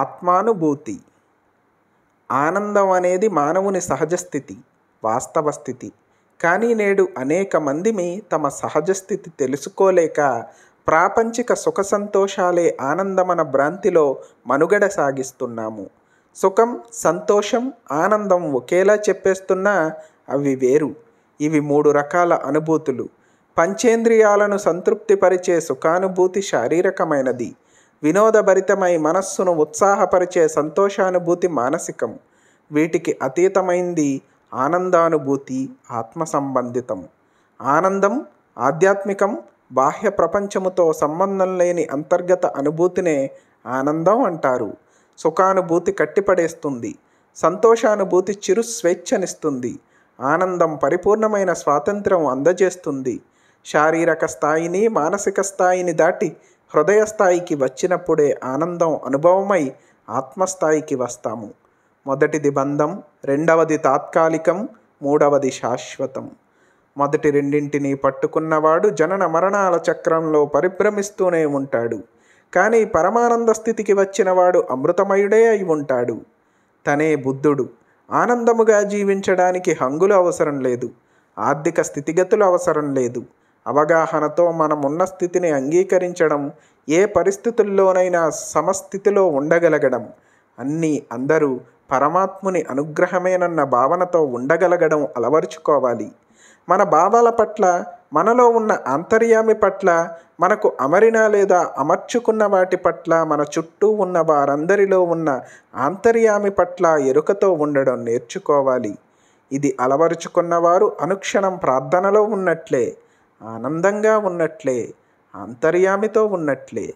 ఆత్మానుభూతి ఆనందం అనేది మానవుని సహజ స్థితి వాస్తవ స్థితి కానీ నేడు అనేక మందిమి తమ సహజ స్థితి తెలుసుకోలేక ప్రాపంచిక సుఖ సంతోషాలే ఆనందమన భ్రాంతిలో మనుగడ సాగిస్తున్నాము సుఖం సంతోషం ఆనందం ఒకేలా చెప్పేస్తున్నా అవి వేరు ఇవి మూడు రకాల అనుభూతులు పంచేంద్రియాలను సంతృప్తిపరిచే సుఖానుభూతి శారీరకమైనది వినోదభరితమై మనస్సును ఉత్సాహపరిచే సంతోషానుభూతి మానసికం వీటికి అతీతమైంది ఆనందానుభూతి ఆత్మ సంబంధితం ఆనందం ఆధ్యాత్మికం బాహ్య ప్రపంచముతో సంబంధం లేని అంతర్గత అనుభూతినే ఆనందం అంటారు సుఖానుభూతి కట్టిపడేస్తుంది సంతోషానుభూతి చిరు స్వేచ్ఛనిస్తుంది ఆనందం పరిపూర్ణమైన స్వాతంత్రం అందజేస్తుంది శారీరక స్థాయిని మానసిక స్థాయిని దాటి హృదయస్థాయికి వచ్చినప్పుడే ఆనందం అనుభవమై ఆత్మస్థాయికి వస్తాము మొదటిది బంధం రెండవది తాత్కాలికం మూడవది శాశ్వతం మొదటి రెండింటిని పట్టుకున్నవాడు జనన మరణాల చక్రంలో పరిభ్రమిస్తూనే ఉంటాడు కానీ పరమానంద స్థితికి వచ్చినవాడు అమృతమయుడే అయి ఉంటాడు తనే బుద్ధుడు ఆనందముగా జీవించడానికి హంగులు అవసరం లేదు ఆర్థిక స్థితిగతులు అవసరం లేదు అవగాహనతో మనం ఉన్న స్థితిని అంగీకరించడం ఏ పరిస్థితుల్లోనైనా సమస్థితిలో ఉండగలగడం అన్నీ అందరూ పరమాత్ముని అనుగ్రహమేనన్న భావనతో ఉండగలగడం అలవరుచుకోవాలి మన భావాల పట్ల మనలో ఉన్న ఆంతర్యామి పట్ల మనకు అమరిన లేదా అమర్చుకున్న వాటి పట్ల మన చుట్టూ ఉన్న వారందరిలో ఉన్న ఆంతర్యామి పట్ల ఎరుకతో ఉండడం నేర్చుకోవాలి ఇది అలవరుచుకున్నవారు అనుక్షణం ప్రార్థనలో ఉన్నట్లే ఆనందంగా ఉన్నట్లే అంతర్యామితో ఉన్నట్లే